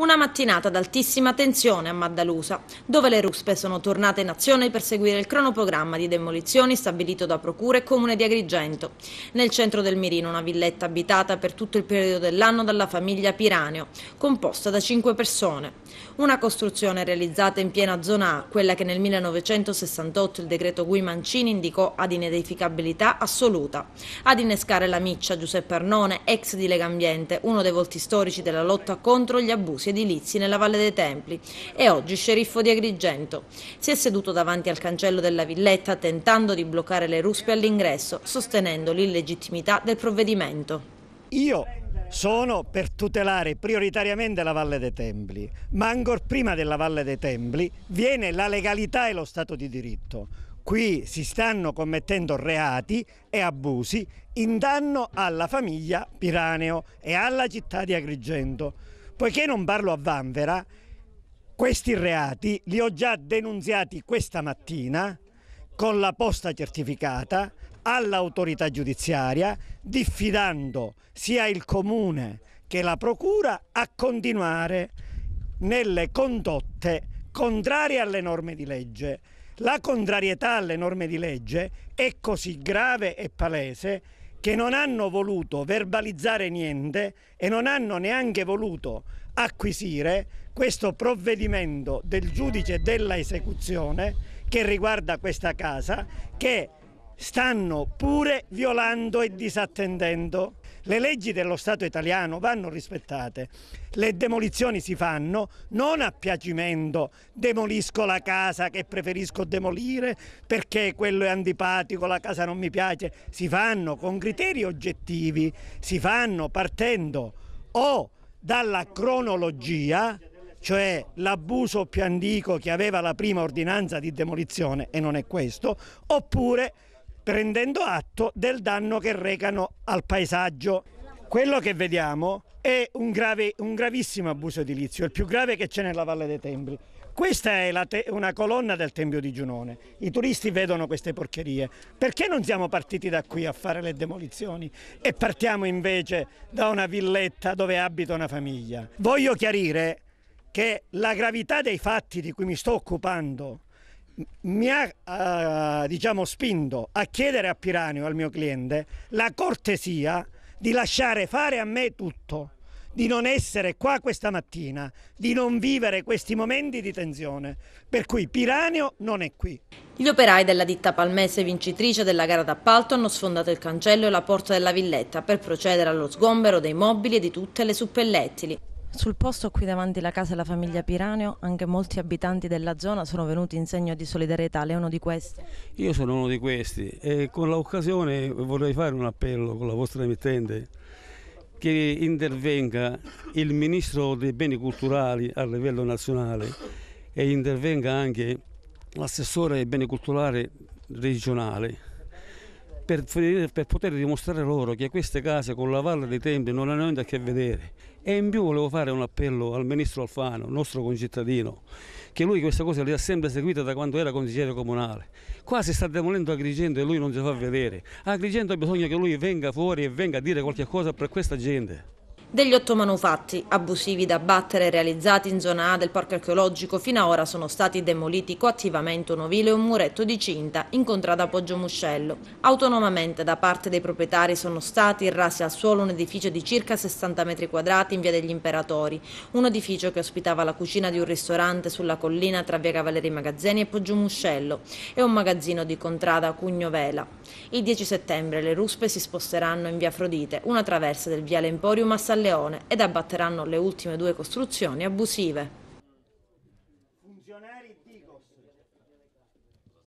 Una mattinata d'altissima tensione a Maddalusa, dove le ruspe sono tornate in azione per seguire il cronoprogramma di demolizioni stabilito da Procura e Comune di Agrigento. Nel centro del Mirino una villetta abitata per tutto il periodo dell'anno dalla famiglia Piranio, composta da cinque persone. Una costruzione realizzata in piena zona A, quella che nel 1968 il decreto Gui Mancini indicò ad inedificabilità assoluta. Ad innescare la miccia Giuseppe Arnone, ex di Legambiente, uno dei volti storici della lotta contro gli abusi edilizi nella Valle dei Templi e oggi sceriffo di Agrigento. Si è seduto davanti al cancello della villetta tentando di bloccare le ruspe all'ingresso, sostenendo l'illegittimità del provvedimento. Io sono per tutelare prioritariamente la Valle dei Templi, ma ancor prima della Valle dei Templi viene la legalità e lo Stato di diritto. Qui si stanno commettendo reati e abusi in danno alla famiglia Piraneo e alla città di Agrigento. Poiché non parlo a Vanvera, questi reati li ho già denunziati questa mattina con la posta certificata all'autorità giudiziaria, diffidando sia il comune che la procura a continuare nelle condotte contrarie alle norme di legge. La contrarietà alle norme di legge è così grave e palese che non hanno voluto verbalizzare niente e non hanno neanche voluto acquisire questo provvedimento del giudice della esecuzione che riguarda questa casa che stanno pure violando e disattendendo. Le leggi dello Stato italiano vanno rispettate, le demolizioni si fanno non a piacimento, demolisco la casa che preferisco demolire perché quello è antipatico, la casa non mi piace, si fanno con criteri oggettivi, si fanno partendo o dalla cronologia cioè l'abuso più antico che aveva la prima ordinanza di demolizione, e non è questo, oppure prendendo atto del danno che recano al paesaggio. Quello che vediamo è un, grave, un gravissimo abuso edilizio, il più grave che c'è nella Valle dei Tembri. Questa è una colonna del Tempio di Giunone. I turisti vedono queste porcherie. Perché non siamo partiti da qui a fare le demolizioni e partiamo invece da una villetta dove abita una famiglia? Voglio chiarire che la gravità dei fatti di cui mi sto occupando mi ha eh, diciamo, spinto a chiedere a Piranio, al mio cliente, la cortesia di lasciare fare a me tutto, di non essere qua questa mattina, di non vivere questi momenti di tensione. Per cui Piranio non è qui. Gli operai della ditta palmese vincitrice della gara d'appalto hanno sfondato il cancello e la porta della villetta per procedere allo sgombero dei mobili e di tutte le suppellettili. Sul posto qui davanti alla casa della famiglia Piraneo anche molti abitanti della zona sono venuti in segno di solidarietà, lei è uno di questi? Io sono uno di questi e con l'occasione vorrei fare un appello con la vostra emittente che intervenga il Ministro dei Beni Culturali a livello nazionale e intervenga anche l'assessore ai beni culturali regionale per, per, poter dimostrare loro che queste case con la valle dei tempi non hanno niente a che vedere. E in più volevo fare un appello al ministro Alfano, nostro concittadino, che lui questa cosa le ha sempre seguita da quando era consigliere comunale. Qua si sta demolendo Agrigento e lui non si fa vedere. Agrigento ha bisogno che lui venga fuori e venga a dire qualche cosa per questa gente. Degli otto manufatti abusivi da abbattere realizzati in zona A del parco archeologico fino ad ora sono stati demoliti coattivamente un ovile e un muretto di cinta in contrada Poggio Muscello. Autonomamente da parte dei proprietari sono stati rasi al suolo un edificio di circa 60 metri quadrati in via degli Imperatori, un edificio che ospitava la cucina di un ristorante sulla collina tra via Cavalleri Magazzini e Poggio Muscello e un magazzino di contrada Cugno Vela. Il 10 settembre le ruspe si sposteranno in via Frodite, una traversa del viale Emporium a Salerno Leone ed abbatteranno le ultime due costruzioni abusive.